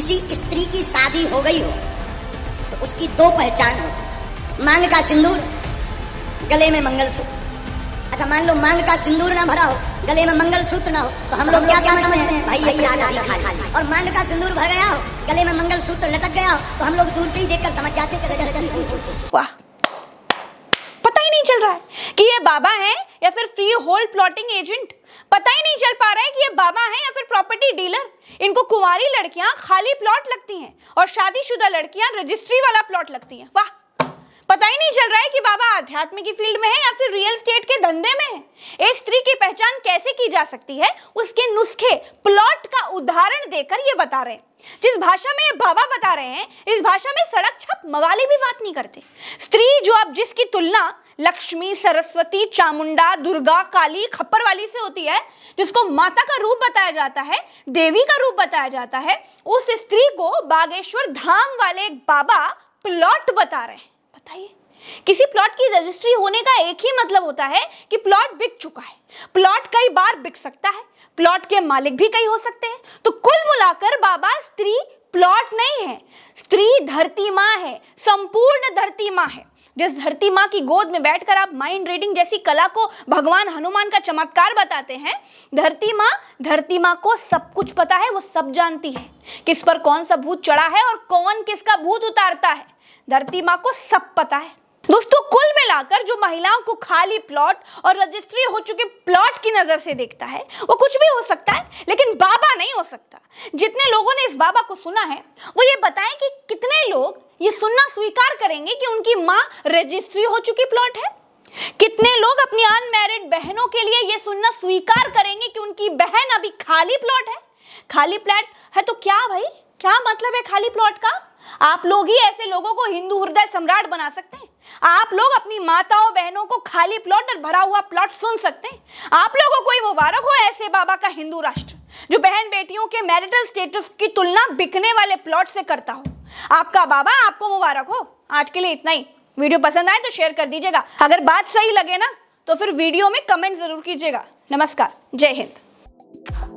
किसी स्त्री की शादी हो गई हो तो उसकी दो पहचान हो मांग का सिंदूर गले में मंगलसूत्र अच्छा मान लो मांग का सिंदूर ना भरा हो गले में मंगलसूत्र ना हो तो हम लोग क्या समझते हैं भाई ये खा खाली और मांग का सिंदूर भर गया हो गले में मंगलसूत्र लटक गया हो तो हम लोग दूर से ही देखकर समझ जाते वाह चल रहा है कि ये बाबा है या फिर फ्री होल्ड प्लॉटिंग एजेंट पता ही नहीं चल पा रहा है कि ये बाबा है या फिर प्रॉपर्टी डीलर इनको कुंवारी लड़कियां खाली प्लॉट लगती हैं और शादीशुदा लड़कियां रजिस्ट्री वाला प्लॉट लगती हैं वाह पता ही नहीं चल रहा है कि बाबा आध्यात्म की फील्ड में है या फिर रियल स्टेट के धंधे में है एक स्त्री की पहचान कैसे की जा सकती है उसके नुस्खे प्लॉट का उदाहरण देकर ये बता रहे हैं जिस भाषा में ये बाबा बता रहे हैं इस भाषा में सड़क छप मवाली भी बात नहीं करते स्त्री जो आप जिसकी तुलना लक्ष्मी सरस्वती चामुंडा दुर्गा काली खप्पर वाली से होती है जिसको माता का रूप बताया जाता है देवी का रूप बताया जाता है उस स्त्री को बागेश्वर धाम वाले एक बाबा प्लॉट बता रहे हैं बताइए किसी प्लॉट की रजिस्ट्री होने का एक ही मतलब होता है कि प्लॉट बिक चुका है प्लॉट कई बार बिक सकता है प्लॉट के मालिक भी कई हो सकते हैं तो कुल मिलाकर बाबा स्त्री प्लॉट नहीं है स्त्री धरती माँ है संपूर्ण धरती माँ है जिस धरती माँ की गोद में बैठकर आप माइंड रीडिंग जैसी कला को भगवान हनुमान का चमत्कार बताते हैं धरती माँ धरती माँ को सब कुछ पता है वो सब जानती है किस पर कौन सा भूत चढ़ा है और कौन किसका भूत उतारता है धरती माँ को सब पता है दोस्तों कुल मिलाकर जो महिलाओं को खाली प्लॉट और रजिस्ट्री हो चुके प्लॉट की नज़र से देखता है वो कुछ भी हो सकता है लेकिन बाबा नहीं हो सकता जितने लोगों ने इस बाबा को सुना है वो ये बताएं कि कितने लोग ये सुनना स्वीकार करेंगे कि उनकी माँ रजिस्ट्री हो चुकी प्लॉट है कितने लोग अपनी अनमेरिड बहनों के लिए ये सुनना स्वीकार करेंगे कि उनकी बहन अभी खाली प्लॉट है खाली प्लॉट है तो क्या भाई क्या मतलब है खाली प्लॉट का आप लोग ही ऐसे लोगों को हिंदू हृदय सम्राट बना सकते हैं आप लोग अपनी माताओं बहनों को खाली प्लॉट और भरा हुआ प्लॉट सुन सकते हैं आप लोगों को ही मुबारक हो ऐसे बाबा का हिंदू राष्ट्र जो बहन बेटियों के मैरिटल स्टेटस की तुलना बिकने वाले प्लॉट से करता हो आपका बाबा आपको मुबारक हो आज के लिए इतना ही वीडियो पसंद आए तो शेयर कर दीजिएगा अगर बात सही लगे ना तो फिर वीडियो में कमेंट जरूर कीजिएगा नमस्कार जय हिंद